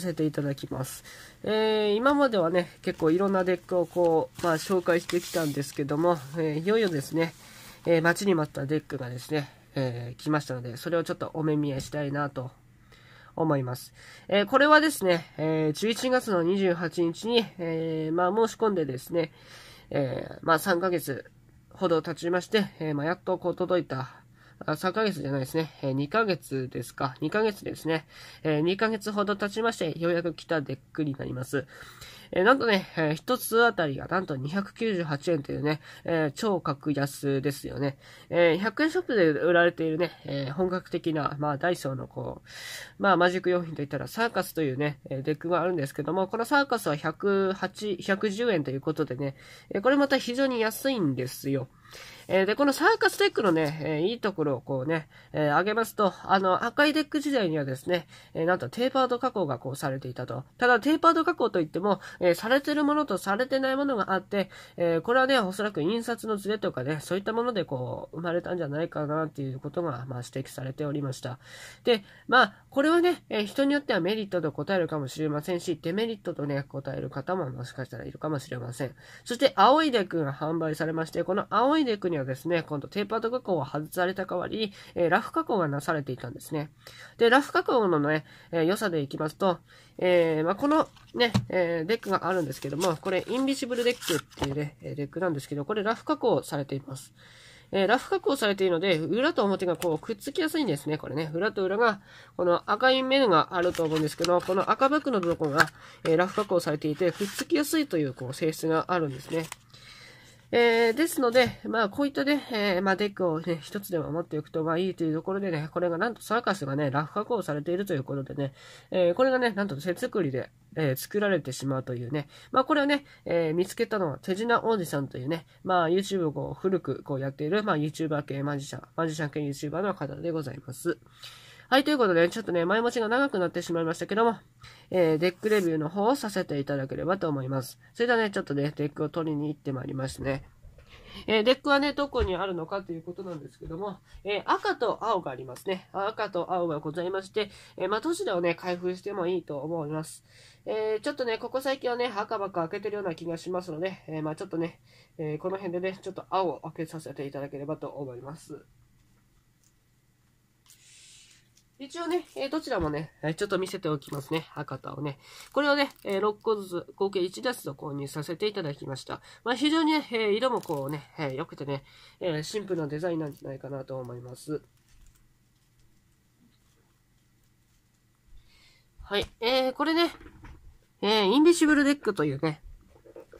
させていただきます。えー、今まではね、結構いろんなデックをこう、まあ、紹介してきたんですけども、えー、いよいよですね、えー、待ちに待ったデックがですね、えー、来ましたので、それをちょっとお目見えしたいなと思います。えー、これはですね、えー、11月の28日に、えー、まあ、申し込んでですね、えまあ、3ヶ月ほど経ちまして、えまあ、やっとこう届いたあ、3ヶ月じゃないですね。えー、2ヶ月ですか。2ヶ月ですね。えー、2ヶ月ほど経ちまして、ようやく来たデックになります。えー、なんとね、えー、1つあたりがなんと298円というね、えー、超格安ですよね。え100円ショップで売られているね、え本格的な、まあ、ダイソーのこう、まあ、マジック用品といったらサーカスというね、えデックがあるんですけども、このサーカスは108、110円ということでね、えこれまた非常に安いんですよ。えで、このサーカステックのね、えいいところをこうね、え上げますと、あの、赤いデック時代にはですね、えなんとテーパード加工がこうされていたと。ただ、テーパード加工といっても、えされてるものとされてないものがあって、えこれはね、おそらく印刷のズレとかね、そういったものでこう、生まれたんじゃないかなっていうことが、まあ、指摘されておりました。で、まあ、これはね、え人によってはメリットと答えるかもしれませんし、デメリットとね、答える方ももしかしたらいるかもしれません。そして、青いデックが販売されまして、この青いでいくにはですね、今度テーパード加工は外された代わりえー、ラフ加工がなされていたんですね。で、ラフ加工のね、えー、良さでいきますと、えー、まあ、このね、えー、デックがあるんですけども、これインビシブルデックっていうね、デックなんですけど、これラフ加工されています。えー、ラフ加工されているので、裏と表がこうくっつきやすいんですね、これね。裏と裏が、この赤い面があると思うんですけど、この赤バックのところが、えー、ラフ加工されていて、くっつきやすいというこう性質があるんですね。えー、ですので、まあ、こういったね、えー、まあ、デックをね、一つでも持っておくと、まあ、いいというところでね、これがなんとサーカスがね、ラフ加工されているということでね、えー、これがね、なんと手作りで、え作られてしまうというね、まあ、これをね、え見つけたのは、手品王子さんというね、まあ、YouTube をこう古くこうやっている、まあ、YouTuber 系マジシャン、マジシャン系 YouTuber の方でございます。はい、ということで、ちょっとね、前持ちが長くなってしまいましたけども、えー、デックレビューの方をさせていただければと思います。それではね、ちょっとね、デックを取りに行ってまいりましたね。えー、デックはね、どこにあるのかということなんですけども、えー、赤と青がありますね。赤と青がございまして、えー、まあ、どちらをね、開封してもいいと思います。えちょっとね、ここ最近はね、赤ばっか開けてるような気がしますので、えまあ、ちょっとね、えこの辺でね、ちょっと青を開けさせていただければと思います。一応ね、えー、どちらもね、ちょっと見せておきますね。赤とをね。これをね、えー、6個ずつ、合計1ダスと購入させていただきました。まあ、非常にね、えー、色もこうね、えー、良くてね、えシンプルなデザインなんじゃないかなと思います。はい。えー、これね、えインビシブルデックというね、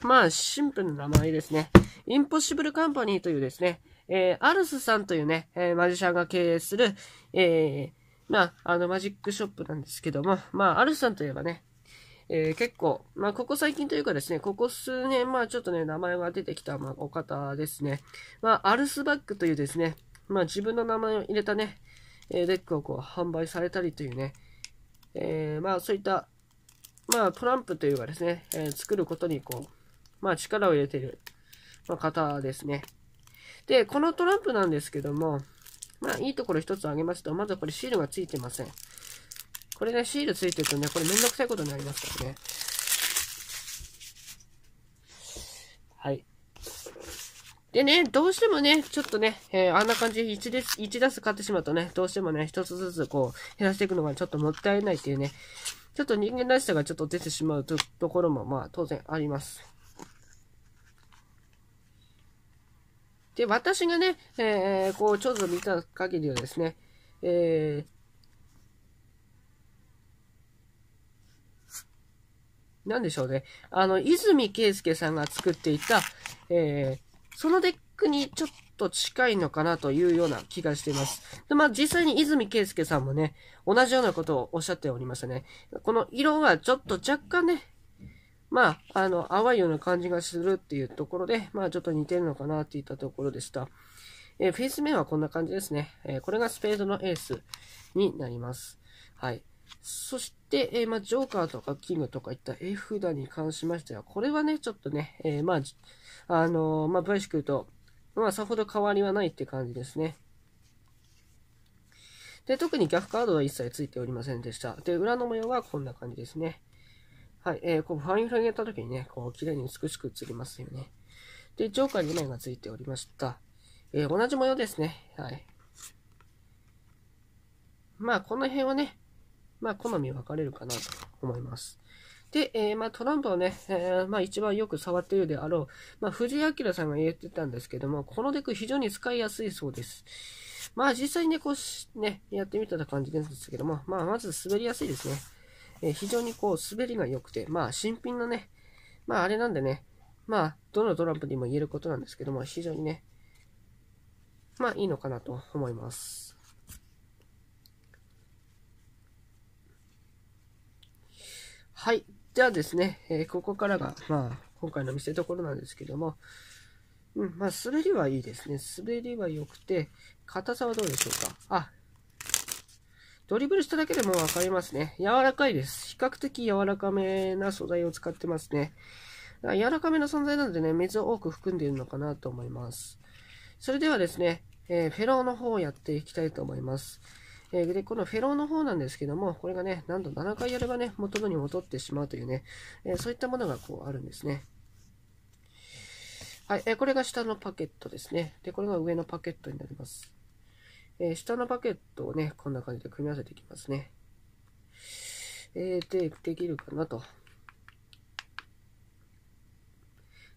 まあ、シンプルな名前ですね。インポッシブルカンパニーというですね、えアルスさんというね、えマジシャンが経営する、えー、まあ、あの、マジックショップなんですけども、まあ、アルスさんといえばね、えー、結構、まあ、ここ最近というかですね、ここ数年、まあ、ちょっとね、名前が出てきた、まあ、お方ですね。まあ、アルスバッグというですね、まあ、自分の名前を入れたね、えー、デックをこう、販売されたりというね、えー、まあ、そういった、まあ、トランプというかですね、えー、作ることにこう、まあ、力を入れている、まあ、方ですね。で、このトランプなんですけども、まあ、いいところ一つ挙げますと、まずこれシールがついてません。これね、シールついてるとね、これめんどくさいことになりますからね。はい。でね、どうしてもね、ちょっとね、えー、あんな感じで1です、1ダス買ってしまうとね、どうしてもね、一つずつこう、減らしていくのがちょっともったいないっていうね、ちょっと人間らしさがちょっと出てしまうところも、まあ、当然あります。で、私がね、えー、こう、ちょっと見た限りはですね、えー、なんでしょうね。あの、泉圭介さんが作っていた、えー、そのデックにちょっと近いのかなというような気がしています。で、まあ実際に泉圭介さんもね、同じようなことをおっしゃっておりましたね。この色はちょっと若干ね、まあ、あの、淡いような感じがするっていうところで、まあ、ちょっと似てるのかなっていったところでした。えー、フェース面はこんな感じですね。えー、これがスペードのエースになります。はい。そして、えー、まあ、ジョーカーとかキングとかいった絵札に関しましては、これはね、ちょっとね、えまあ、あのまあ、ブラシクと、まあ、さほど変わりはないって感じですね。で、特に逆カードは一切ついておりませんでした。で、裏の模様はこんな感じですね。はい、えー、こう、ファインをやった時にね、こう、綺麗に美しく映りますよね。で、ジョーカー2枚がついておりました。えー、同じ模様ですね。はい。まあ、この辺はね、まあ、好み分かれるかなと思います。で、えー、まあ、トランプをね、えー、まあ、一番よく触っているであろう、まあ、藤井明さんが言ってたんですけども、このデック非常に使いやすいそうです。まあ、実際にね、こうね、やってみた感じですけども、まあ、まず滑りやすいですね。えー、非常にこう、滑りが良くて、まあ、新品のね、まあ、あれなんでね、まあ、どのトランプにも言えることなんですけども、非常にね、まあ、いいのかなと思います。はい。じゃあですね、えー、ここからが、まあ、今回の見せどころなんですけども、うん、まあ、滑りはいいですね。滑りは良くて、硬さはどうでしょうか。あ、ドリブルしただけでもわかりますね。柔らかいです。比較的柔らかめな素材を使ってますね。ら柔らかめの存在なのでね、水を多く含んでいるのかなと思います。それではですね、えー、フェローの方をやっていきたいと思います。えー、で、このフェローの方なんですけども、これがね、何度7回やればね、元のに戻ってしまうというね、えー、そういったものがこうあるんですね。はい、えこれが下のパケットですね。で、これが上のパケットになります。えー、下のバケットをね、こんな感じで組み合わせていきますね。えー、で、できるかなと。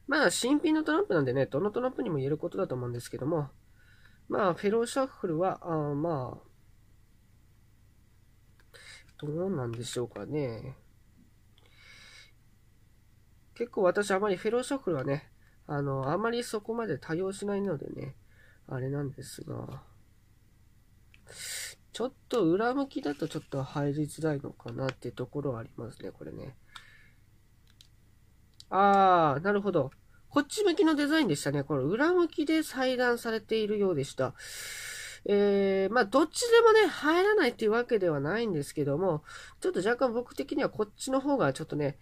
まあ、新品のトランプなんでね、どのトランプにも言えることだと思うんですけども、まあ、フェローシャッフルは、あまあ、どうなんでしょうかね。結構私、あまりフェローシャッフルはね、あの、あまりそこまで多用しないのでね、あれなんですが。ちょっと裏向きだとちょっと入りづらいのかなっていうところはありますね、これね。あー、なるほど。こっち向きのデザインでしたね。これ裏向きで裁断されているようでした。えー、まあ、どっちでもね、入らないっていうわけではないんですけども、ちょっと若干僕的にはこっちの方がちょっとね、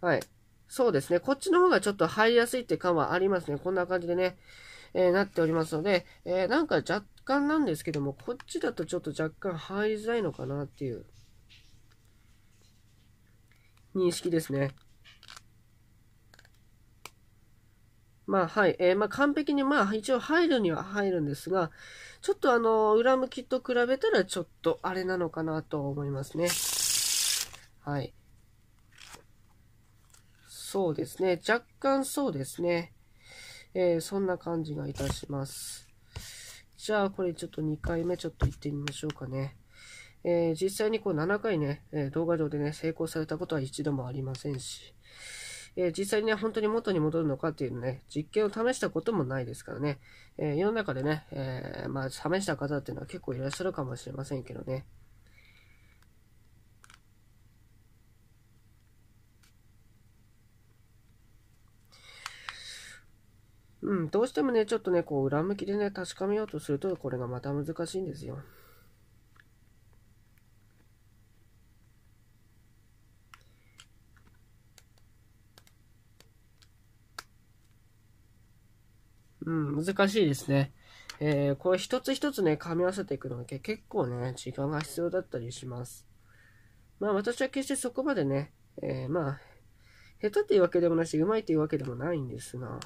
はい。そうですね。こっちの方がちょっと入りやすいって感はありますね。こんな感じでね。えー、なっておりますので、えー、なんか若干なんですけども、こっちだとちょっと若干入りづらいのかなっていう認識ですね。まあはい、えー、まあ、完璧にまあ一応入るには入るんですが、ちょっとあの、裏向きと比べたらちょっとあれなのかなと思いますね。はい。そうですね。若干そうですね。えー、そんな感じがいたします。じゃあ、これちょっと2回目ちょっと行ってみましょうかね。えー、実際にこう7回ね、え動画上でね、成功されたことは一度もありませんし、えー、実際にね、本当に元に戻るのかっていうね、実験を試したこともないですからね、えー、世の中でね、えー、まあ、試した方っていうのは結構いらっしゃるかもしれませんけどね。うん、どうしてもね、ちょっとね、こう、裏向きでね、確かめようとすると、これがまた難しいんですよ。うん、難しいですね。えー、これ一つ一つね、噛み合わせていくのが結構ね、時間が必要だったりします。まあ私は決してそこまでね、えー、まあ、下手っていうわけでもないし、うまいっていうわけでもないんですが、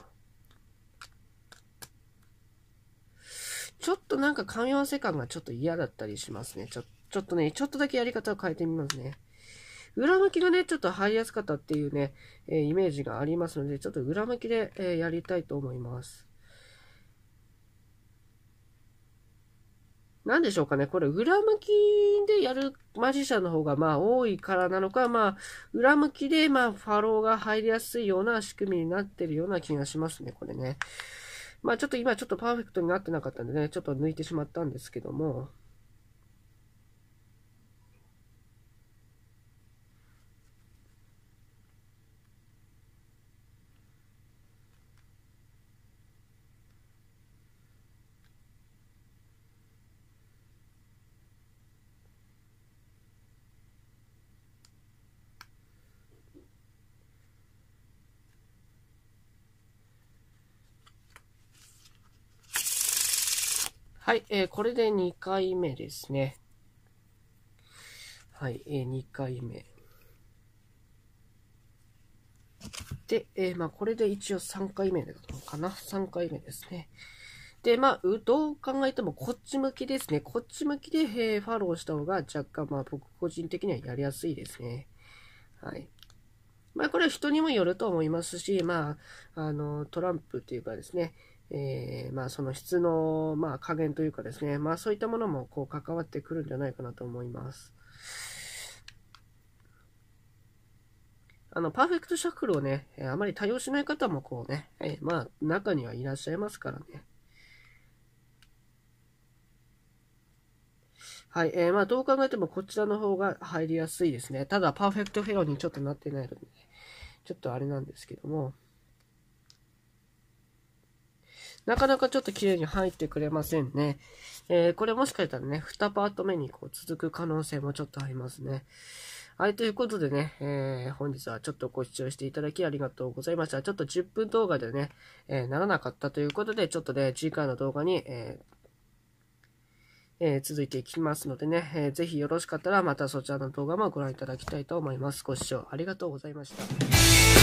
ちょっとなんか噛み合わせ感がちょっと嫌だったりしますね。ちょちょっとね、ちょっとだけやり方を変えてみますね。裏向きがね、ちょっと入りやすかったっていうね、えー、イメージがありますので、ちょっと裏向きで、えー、やりたいと思います。何でしょうかねこれ、裏向きでやるマジシャンの方が、まあ、多いからなのか、まあ、裏向きで、まあ、ファローが入りやすいような仕組みになってるような気がしますね、これね。まあちょっと今ちょっとパーフェクトになってなかったんでね、ちょっと抜いてしまったんですけども、はい、えー、これで2回目ですね。はい、えー、2回目。で、えー、まあ、これで一応3回目なのかな ?3 回目ですね。で、まあ、どう考えてもこっち向きですね。こっち向きで、えー、ファローした方が若干、まあ、僕個人的にはやりやすいですね。はい。まあ、これは人にもよると思いますし、まあ、あの、トランプというかですね、えー、まあ、その質の、まあ、加減というかですね、まあ、そういったものもこう関わってくるんじゃないかなと思います。あの、パーフェクトシャッフルをね、あまり多用しない方もこうね、えまあ、中にはいらっしゃいますからね。はい。えー、まあ、どう考えてもこちらの方が入りやすいですね。ただ、パーフェクトフェローにちょっとなってないので、ちょっとあれなんですけども。なかなかちょっと綺麗に入ってくれませんね。えー、これもしかしたらね、2パート目にこう続く可能性もちょっとありますね。はい、ということでね、えー、本日はちょっとご視聴していただきありがとうございました。ちょっと10分動画でね、えー、ならなかったということで、ちょっとね、次回の動画に、えーえー、続いていきますのでね、えー、ぜひよろしかったらまたそちらの動画もご覧いただきたいと思います。ご視聴ありがとうございました。